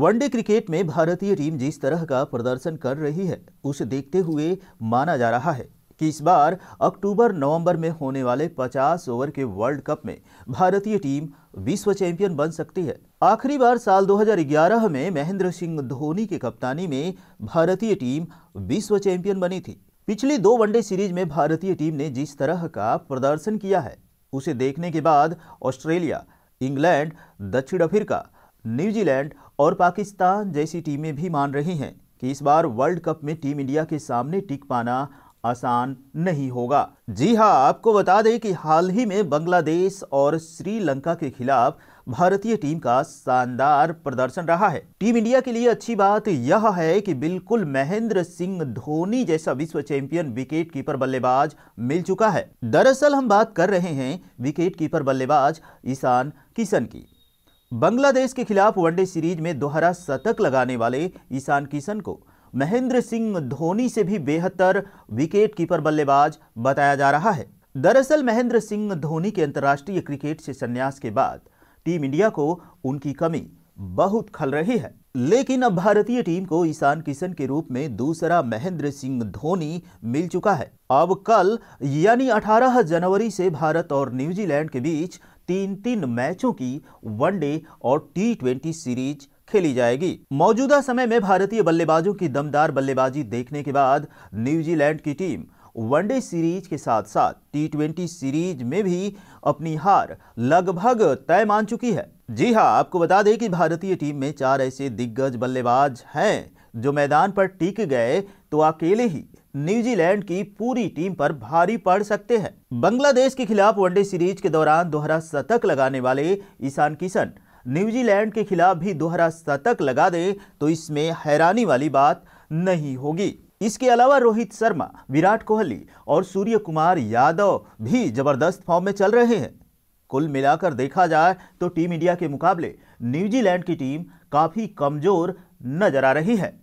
one day cricket में भारतीय team जिस तरह का प्रदर्शन कर रही है उसे देखते हुए माना जा रहा है कि इस बार अक्टूबर नवंबर में होने वाले 50 ओवर के वर्ल्ड कप में भारतीय टीम विश्व चैंपियन बन सकती है आखिरी बार साल 2011 में महेंद्र सिंह धोनी की कप्तानी में भारतीय टीम विश्व चैंपियन बनी थी पिछली दो वनडे सीरीज में भारतीय टीम ने जिस तरह का प्रदर्शन किया है उसे देखने के बाद ऑस्ट्रेलिया इंग्लैंड दक्षिण अफ्रीका न्यूजीलैंड और पाकिस्तान जैसी टीमें भी मान रही हैं कि इस बार वर्ल्ड कप में टीम इंडिया के सामने टिक पाना आसान नहीं होगा जी हाँ आपको बता दें कि हाल ही में बांग्लादेश और श्रीलंका के खिलाफ भारतीय टीम का शानदार प्रदर्शन रहा है टीम इंडिया के लिए अच्छी बात यह है कि बिल्कुल महेंद्र सिंह धोनी जैसा विश्व चैंपियन विकेट कीपर बल्लेबाज मिल चुका है दरअसल हम बात कर रहे हैं विकेट कीपर बल्लेबाज ईशान किशन की बांग्लादेश के खिलाफ वनडे सीरीज में दोहरा शतक लगाने वाले ईशान किशन को महेंद्र सिंह धोनी से भी बेहतर विकेट कीपर बल्लेबाज बताया जा रहा है दरअसल महेंद्र सिंह धोनी के अंतर्राष्ट्रीय क्रिकेट से संन्यास के बाद टीम इंडिया को उनकी कमी बहुत खल रही है लेकिन अब भारतीय टीम को ईशान किशन के रूप में दूसरा महेंद्र सिंह धोनी मिल चुका है अब कल यानी 18 जनवरी से भारत और न्यूजीलैंड के बीच तीन तीन मैचों की वनडे और टी ट्वेंटी सीरीज खेली जाएगी मौजूदा समय में भारतीय बल्लेबाजों की दमदार बल्लेबाजी देखने के बाद न्यूजीलैंड की टीम वनडे सीरीज के साथ साथ टी ट्वेंटी सीरीज में भी अपनी हार लगभग तय मान चुकी है जी हाँ आपको बता दें कि भारतीय टीम में चार ऐसे दिग्गज बल्लेबाज हैं जो मैदान पर टिक गए तो अकेले ही न्यूजीलैंड की पूरी टीम पर भारी पड़ सकते हैं बांग्लादेश के खिलाफ वनडे सीरीज के दौरान दोहरा शतक लगाने वाले ईशान किशन न्यूजीलैंड के खिलाफ भी दोहरा शतक लगा दे तो इसमें हैरानी वाली बात नहीं होगी इसके अलावा रोहित शर्मा विराट कोहली और सूर्य कुमार यादव भी जबरदस्त फॉर्म में चल रहे हैं कुल मिलाकर देखा जाए तो टीम इंडिया के मुकाबले न्यूजीलैंड की टीम काफ़ी कमज़ोर नजर आ रही है